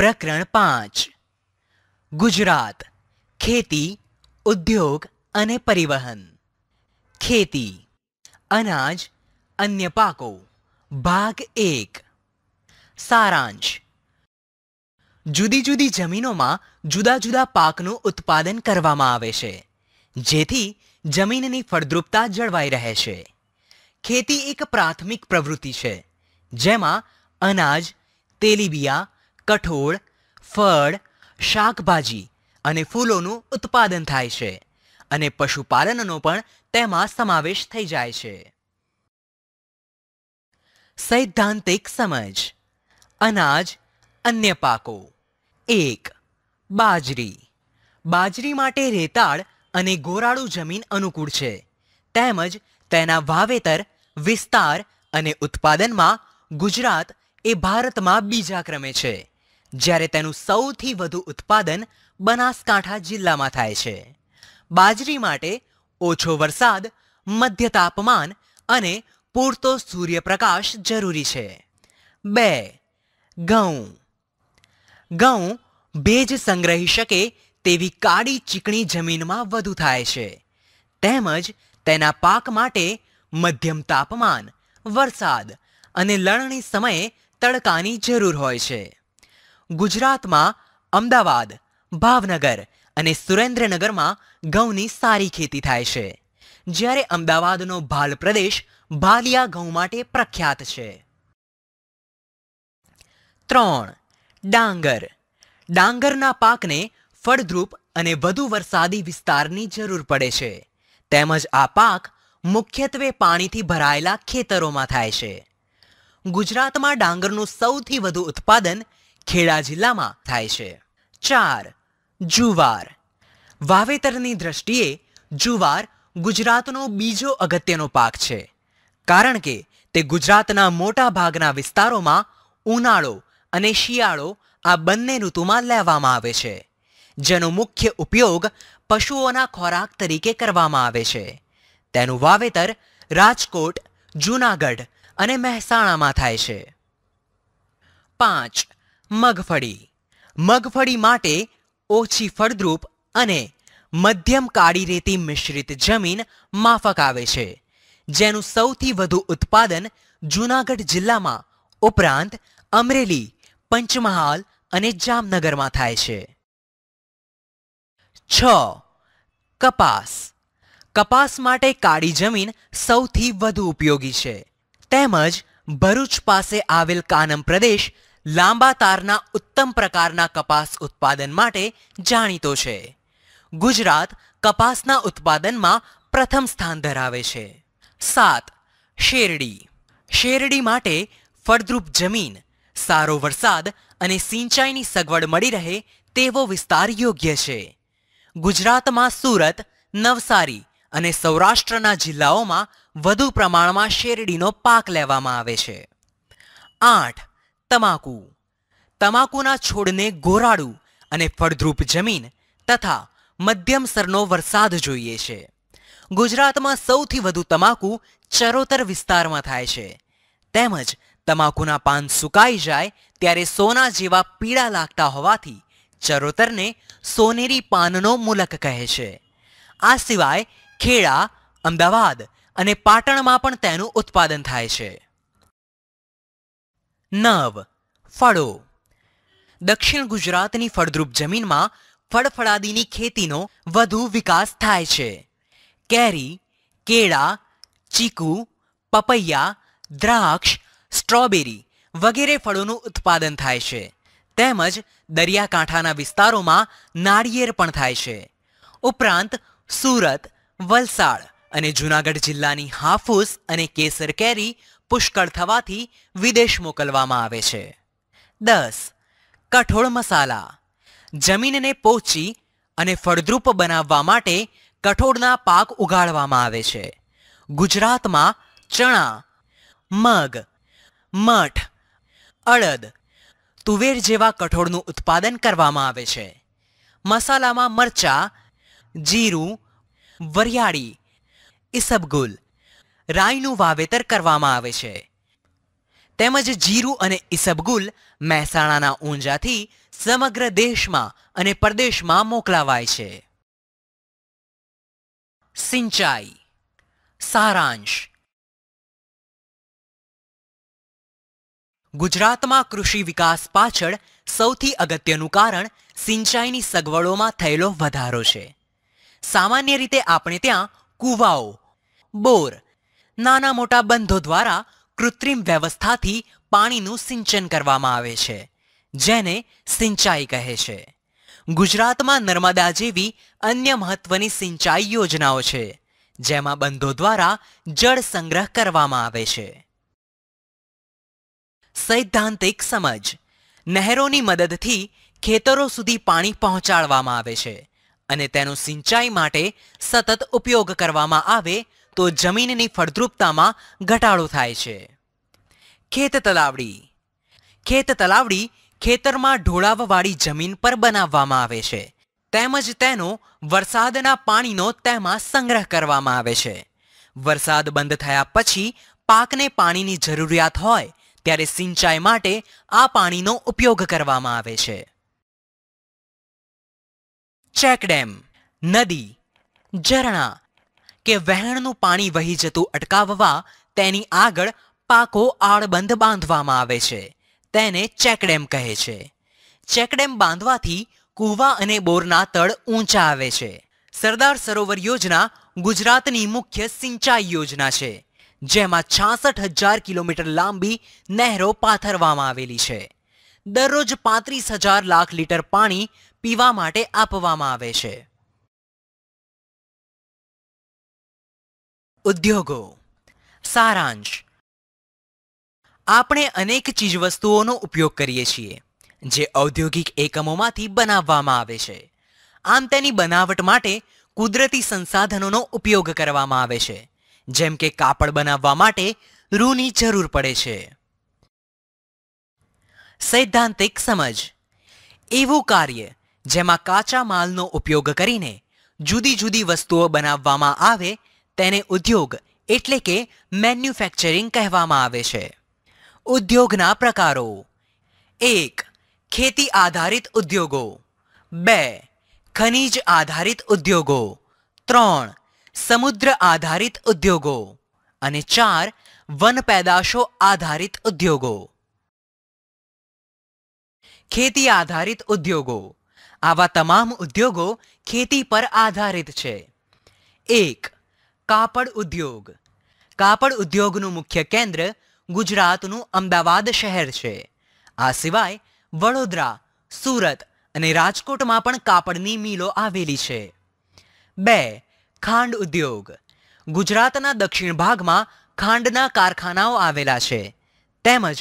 પ્રકરણ પાંચ ગુજરાત ખેતી ઉદ્યોગ અને પરિવહન ખેતી અનાજ અન્ય પાકો ભાગ એક સારાંશ જુદી જુદી જમીનોમાં જુદા જુદા પાકનું ઉત્પાદન કરવામાં આવે છે જેથી જમીનની ફળદ્રુપતા જળવાઈ રહે છે ખેતી એક પ્રાથમિક પ્રવૃત્તિ છે જેમાં અનાજ તેલીબિયા કઠોળ ફળ શાકભાજી અને ફૂલોનું ઉત્પાદન થાય છે અને પશુપાલનનો પણ તેમાં સમાવેશ થઈ જાય છે સૈદ્ધાંતિક સમજ અનાજ અન્ય પાકો એક બાજરી બાજરી માટે રેતાળ અને ગોરાળુ જમીન અનુકૂળ છે તેમજ તેના વાવેતર વિસ્તાર અને ઉત્પાદનમાં ગુજરાત એ ભારતમાં બીજા ક્રમે છે જ્યારે તેનું સૌથી વધુ ઉત્પાદન બનાસકાંઠા જિલ્લામાં થાય છે બાજરી માટે ઓછો વરસાદ મધ્ય તાપમાન અને પૂરતો સૂર્યપ્રકાશ જરૂરી છે બે ઘઉં ઘઉં ભેજ સંગ્રહી શકે તેવી કાળી ચીકણી જમીનમાં વધુ થાય છે તેમજ તેના પાક માટે મધ્યમ તાપમાન વરસાદ અને લણણી સમયે તડકાની જરૂર હોય છે ગુજરાતમાં અમદાવાદ ભાવનગર અને સુરેન્દ્રનગરમાં ઘઉંની સારી ખેતી થાય છે જ્યારે અમદાવાદનો ભાલ પ્રદેશ ભાલિયા ઘઉં માટે પ્રખ્યાત છે ત્રણ ડાંગર ડાંગરના પાકને ફળદ્રુપ અને વધુ વરસાદી વિસ્તારની જરૂર પડે છે તેમજ આ પાક મુખ્યત્વે પાણીથી ભરાયેલા ખેતરોમાં થાય છે ગુજરાતમાં ડાંગરનું સૌથી વધુ ઉત્પાદન ખેડા જિલ્લામાં થાય છે ચાર જુવાર વાવેતરની દ્રષ્ટિએ જુવાર ગુજરાતનો બીજો અગત્યનો પાક છે કારણ કે તે ગુજરાતના મોટા ભાગના વિસ્તારોમાં ઉનાળો અને શિયાળો આ બંને ઋતુમાં લેવામાં આવે છે જેનો મુખ્ય ઉપયોગ પશુઓના ખોરાક તરીકે કરવામાં આવે છે તેનું વાવેતર રાજકોટ જૂનાગઢ અને મહેસાણામાં થાય છે પાંચ મગફળી મગફળી માટે ઓછી ફળદ્રુપ અને મધ્યમ કાળી રેતી મિશ્રિત જમીન માફક આવે છે જેનું સૌથી વધુ ઉત્પાદન જૂનાગઢ જિલ્લામાં ઉપરાંત અમરેલી પંચમહાલ અને જામનગરમાં થાય છે છ કપાસ કપાસ માટે કાળી જમીન સૌથી વધુ ઉપયોગી છે તેમજ ભરૂચ પાસે આવેલ કાનમ પ્રદેશ લાંબા તારના ઉત્તમ પ્રકારના કપાસ ઉત્પાદન માટે જાણીતો છે ગુજરાત કપાસના ઉત્પાદનમાં પ્રથમ સ્થાન ધરાવે છે સાત શેરડી શેરડી માટે ફળદ્રુપ જમીન સારો વરસાદ અને સિંચાઈની સગવડ મળી રહે તેવો વિસ્તાર યોગ્ય છે ગુજરાતમાં સુરત નવસારી અને સૌરાષ્ટ્રના જિલ્લાઓમાં વધુ પ્રમાણમાં શેરડીનો પાક લેવામાં આવે છે આઠ તમાકુ તમાકુના છોડને ગોરાળું અને ફળદ્રુપ જમીન તથા મધ્યમ સરનો વરસાદ જોઈએ છે ગુજરાતમાં સૌથી વધુ તમાકુ ચરોતર વિસ્તારમાં થાય છે તેમજ તમાકુના પાન સુકાઈ જાય ત્યારે સોના જેવા પીળા લાગતા હોવાથી ચરોતરને સોનેરી પાનનો મુલક કહે છે આ સિવાય ખેડા અમદાવાદ અને પાટણમાં પણ તેનું ઉત્પાદન થાય છે નવ ફળો દક્ષિણ ગુજરાતની ફળદ્રુપ જમીનમાં ફળફળાદીની ખેતીનો વધુ વિકાસ થાય છે કેરી કેળા ચીકુ પપૈયા દ્રાક્ષ સ્ટ્રોબેરી વગેરે ફળોનું ઉત્પાદન થાય છે તેમજ દરિયાકાંઠાના વિસ્તારોમાં નાળિયેર પણ થાય છે ઉપરાંત સુરત વલસાડ અને જૂનાગઢ જિલ્લાની હાફૂસ અને કેસર કેરી પુષ્કળ થવાથી વિદેશ મોકલવામાં આવે છે દસ કઠોળ મસાલા જમીનને પોચી અને ફળદ્રુપ બનાવવા માટે કઠોળના પાક ઉગાડવામાં આવે છે ગુજરાતમાં ચણા મગ મઠ અડદ તુવેર જેવા કઠોળનું ઉત્પાદન કરવામાં આવે છે મસાલામાં મરચા જીરું વરિયાળી ઇસબગુલ રાઈનું વાવેતર કરવામાં આવે છે તેમજ જીરું અને ઇસબગુલ મહેસાણાના ઊંઝાથી સમગ્ર દેશમાં અને પરદેશમાં મોકલાવાય છે સિંચાઈ સારાંશ ગુજરાતમાં કૃષિ વિકાસ પાછળ સૌથી અગત્યનું કારણ સિંચાઈની સગવડોમાં થયેલો વધારો છે સામાન્ય રીતે આપણે ત્યાં કૂવાઓ બોર નાના મોટા બંધો દ્વારા કૃત્રિમ વ્યવસ્થાથી પાણીનું સિંચન કરવામાં આવે છે જેને સિંચાઈ કહે છે ગુજરાતમાં નર્મદા જેવી અન્ય મહત્વની સિંચાઈ યોજનાઓ છે જેમાં બંધો દ્વારા જળ સંગ્રહ કરવામાં આવે છે સૈદ્ધાંતિક સમજ નહેરોની મદદથી ખેતરો સુધી પાણી પહોંચાડવામાં આવે છે અને તેનો સિંચાઈ માટે સતત ઉપયોગ કરવામાં આવે તો જમીનની ફળદ્રુપતામાં ઘટાડો થાય છે ખેત તલાવડી ખેત તલાવડી ખેતરમાં ઢોળાવવાળી જમીન પર બનાવવામાં આવે છે તેમજ તેનો વરસાદના પાણીનો તેમાં સંગ્રહ કરવામાં આવે છે વરસાદ બંધ થયા પછી પાકને પાણીની જરૂરિયાત હોય ત્યારે સિંચાઈ માટે આ પાણીનો ઉપયોગ કરવામાં આવે છે ચેકડેમ નદી ઝરણા કે વહેણનું પાણી વહી જતું અટકાવવા તેની આગળ પાકો આળબંધ બાંધવામાં આવે છે તેને ચેકડેમ કહે છે ચેકડેમ બાંધવાથી કૂવા અને બોરના તળ ઊંચા આવે છે સરદાર સરોવર યોજના ગુજરાતની મુખ્ય સિંચાઈ યોજના છે જેમાં છાસઠ હજાર કિલોમીટર લાંબી નહેરો પાથરવામાં આવેલી છે દરરોજ પાંત્રીસ હજાર લાખ લીટર પાણી પીવા માટે આપવામાં આવે છે ઉદ્યોગો સારાંશ આપણે અનેક ચીજવસ્તુઓનો ઉપયોગ કરીએ છીએ જે ઔદ્યોગિક એકમોમાંથી બનાવવામાં આવે છે આમ તેની બનાવટ માટે કુદરતી સંસાધનોનો ઉપયોગ કરવામાં આવે છે જેમ કે કાપડ બનાવવા માટે રૂની જરૂર પડે છે સૈદ્ધાંતિક સમજ એવું કાર્ય જેમાં કાચા માલનો ઉપયોગ કરીને જુદી જુદી વસ્તુઓ બનાવવામાં આવે તેને ઉદ્યોગ એટલે કે મેન્યુફેક્ચરિંગ કહેવામાં આવે છે ઉદ્યોગના પ્રકારો એક ખેતી આધારિત ઉદ્યોગો બે ખનિજ આધારિત ઉદ્યોગો ત્રણ સમુદ્ર આધારિત ઉદ્યોગો અને ચાર વન પેદાશો આધારિત ઉદ્યોગો ખેતી આધારિત ઉદ્યોગો આવા તમામ ઉદ્યોગો ખેતી પર આધારિત છે એક કાપડ ઉદ્યોગ કાપડ ઉદ્યોગનું મુખ્ય કેન્દ્ર ગુજરાતનું અમદાવાદ શહેર છે આ સિવાય વડોદરા સુરત અને રાજકોટમાં પણ કાપડની મિલો આવેલી છે બે ખાંડ ઉદ્યોગ ગુજરાતના દક્ષિણ ભાગમાં ખાંડના કારખાનાઓ આવેલા છે તેમજ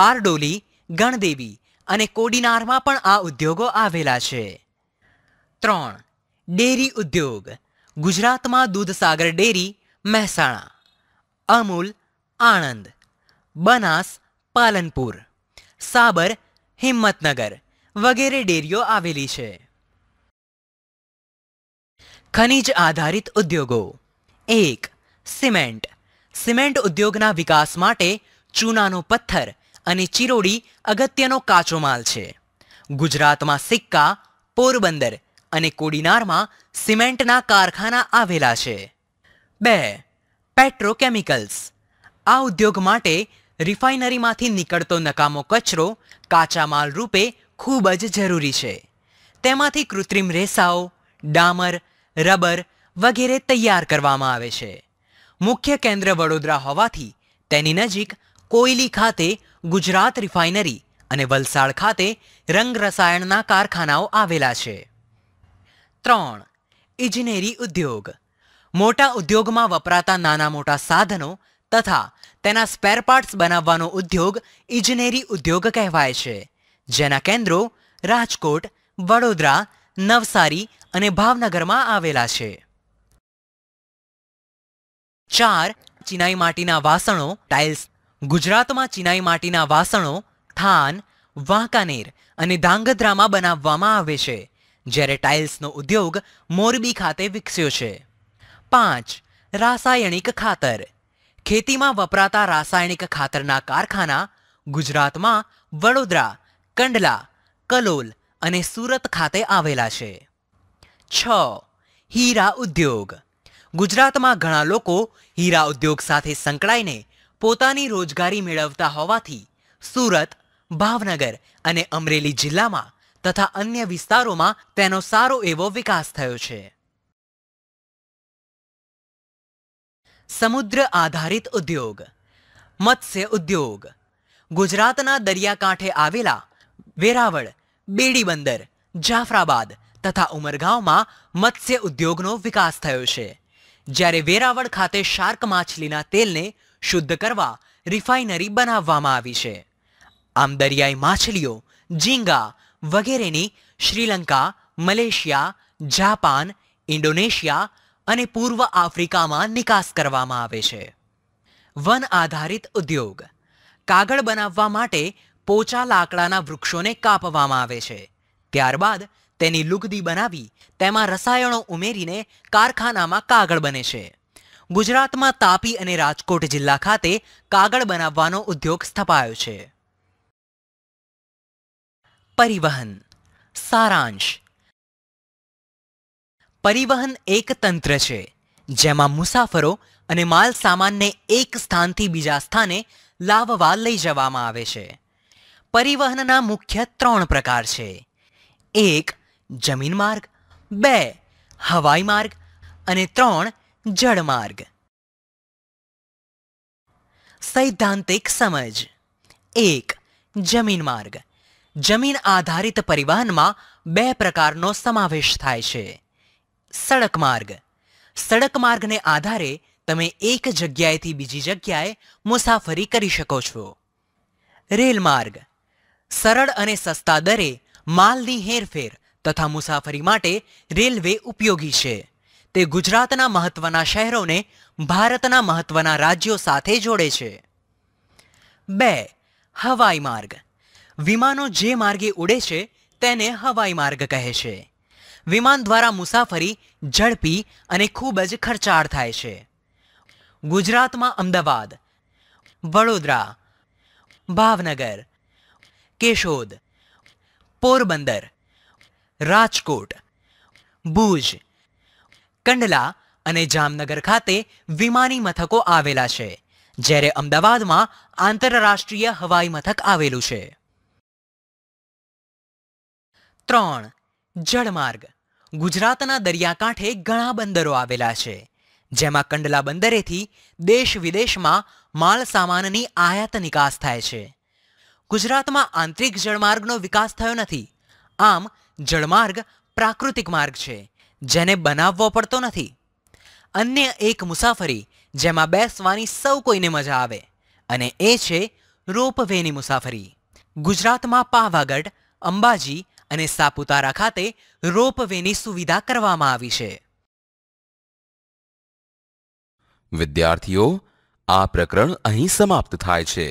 બારડોલી ગણદેવી અને કોડીનારમાં પણ આ ઉદ્યોગો આવેલા છે ત્રણ ડેરી ઉદ્યોગ ગુજરાતમાં દૂધસાગર ડેરી મહેસાણા અમૂલ આણંદ બનાસ પાલનપુર સાબર હિંમતનગર વગેરે ડેરીઓ આવેલી છે ખનિજ આધારિત ઉદ્યોગો એક સિમેન્ટ સિમેન્ટ ઉદ્યોગના વિકાસ માટે ચૂનાનો પથ્થર અને ચિરોડી અગત્યનો કાચો માલ છે ગુજરાતમાં સિક્કા પોરબંદર અને કોડીનારમાં સિમેન્ટના કારખાના આવેલા છે બે પેટ્રોકેમિકલ્સ આ ઉદ્યોગ માટે રિફાઇનરીમાંથી નીકળતો નકામો કચરો કાચા માલ રૂપે ખૂબ જ જરૂરી છે તેમાંથી કૃત્રિમ રેસાઓ ડામર રબર વગેરે તૈયાર કરવામાં આવે છે મુખ્ય કેન્દ્ર વડોદરા હોવાથી તેની નજીક કોયલી ખાતે ગુજરાત રિફાઇનરી અને વલસાડ ખાતે રંગ રસાયણના કારખાનાઓ આવેલા છે ત્રણ ઇજનેરી ઉદ્યોગ મોટા ઉદ્યોગમાં વપરાતા નાના મોટા સાધનો તથા તેના સ્પેરપાર્ટ્સ પાર્ટ્સ બનાવવાનો ઉદ્યોગ ઇજનેરી ઉદ્યોગ કહેવાય છે જેના કેન્દ્રો રાજકોટ વડોદરા નવસારી અને ભાવનગરમાં આવેલા છે ચાર ચિનાઈ માટીના વાસણો ટાઇલ્સ ગુજરાતમાં ચિનાઈ માટીના વાસણો થાન વાંકાનેર અને ધાંગધ્રામાં બનાવવામાં આવે છે જ્યારે ટાઇલ્સનો ઉદ્યોગ મોરબી ખાતે વિકસ્યો છે પાંચ રાસાયણિક ખાતર ખેતીમાં વપરાતા રાસાયણિક ખાતરના કારખાના ગુજરાતમાં વડોદરા કંડલા કલોલ અને સુરત ખાતે આવેલા છે છ હીરા ઉદ્યોગ ગુજરાતમાં ઘણા લોકો હીરા ઉદ્યોગ સાથે સંકળાઈને પોતાની રોજગારી મેળવતા હોવાથી સુરત ભાવનગર અને અમરેલી જિલ્લામાં તથા અન્ય વિસ્તારોમાં તેનો સારો એવો વિકાસ થયો છે સમુદ્ર આધારિત ઉદ્યોગ મત્સ્ય ઉદ્યોગ ગુજરાતના દરિયાકાંઠે આવેલા વેરાવળ બેડી બંદર જાફરાબાદ તથા ઉમરગાંવમાં મત્સ્ય ઉદ્યોગનો વિકાસ થયો છે જ્યારે વેરાવળ ખાતે શાર્ક માછલીના તેલને શુદ્ધ કરવા રિફાઇનરી બનાવવામાં આવી છે આમ દરિયાઈ માછલીઓ ઝીંગા વગેરેની શ્રીલંકા મલેશિયા જાપાન ઇન્ડોનેશિયા અને પૂર્વ આફ્રિકામાં નિકાસ કરવામાં આવે છે વન આધારિત ઉદ્યોગ કાગળ બનાવવા માટે પોચા લાકડાના વૃક્ષોને કાપવામાં આવે છે ત્યારબાદ તેની લુગદી બનાવી તેમાં રસાયણો ઉમેરીને કારખાનામાં કાગળ બને છે ગુજરાતમાં તાપી અને રાજકોટ જિલ્લા ખાતે કાગળ બનાવવાનો ઉદ્યોગ સ્થપાયો છે પરિવહન સારાંશ પરિવહન એક તંત્ર છે જેમાં મુસાફરો અને માલ સામાનને એક સ્થાનથી બીજા સ્થાને લાવવા લઈ જવામાં આવે છે પરિવહનના મુખ્ય ત્રણ પ્રકાર છે એક જમીન માર્ગ બે હવાઈ માર્ગ અને ત્રણ જળમાર્ગ સૈદ્ધાંતિક સમજ એક જમીન માર્ગ જમીન આધારિત પરિવહનમાં બે પ્રકારનો સમાવેશ થાય છે સડક માર્ગ સડક માર્ગને આધારે તમે એક જગ્યાએથી બીજી જગ્યાએ મુસાફરી કરી શકો છો રેલ માર્ગ સરળ અને સસ્તા દરે માલની હેરફેર તથા મુસાફરી માટે રેલવે ઉપયોગી છે તે ગુજરાતના મહત્વના શહેરોને ભારતના મહત્વના રાજ્યો સાથે જોડે છે બે હવાઈ માર્ગ વિમાનો જે માર્ગે ઉડે છે તેને હવાઈ માર્ગ કહે છે વિમાન દ્વારા મુસાફરી ઝડપી અને ખૂબ જ ખર્ચાળ થાય છે ગુજરાતમાં અમદાવાદ વડોદરા ભાવનગર કેશોદ પોરબંદર રાજકોટ ભુજ કંડલા અને જામનગર ખાતે વિમાની મથકો આવેલા છે જ્યારે અમદાવાદમાં આંતરરાષ્ટ્રીય હવાઈ મથક આવેલું છે ત્રણ જળમાર્ગ ગુજરાતના દરિયાકાંઠે ઘણા બંદરો આવેલા છે જેમાં કંડલા બંદરેથી દેશ વિદેશમાં માલ સામાનની આયાત નિકાસ થાય છે ગુજરાતમાં આંતરિક જળમાર્ગનો વિકાસ થયો નથી આમ જળમાર્ગ પ્રાકૃતિક માર્ગ છે જેને બનાવવો પડતો નથી અન્ય એક મુસાફરી જેમાં બેસવાની સૌ કોઈને મજા આવે અને એ છે રોપવેની મુસાફરી ગુજરાતમાં પાવાગઢ અંબાજી અને સાપુતારા ખાતે રોપવેની સુવિધા કરવામાં આવી છે વિદ્યાર્થીઓ આ પ્રકરણ અહીં સમાપ્ત થાય છે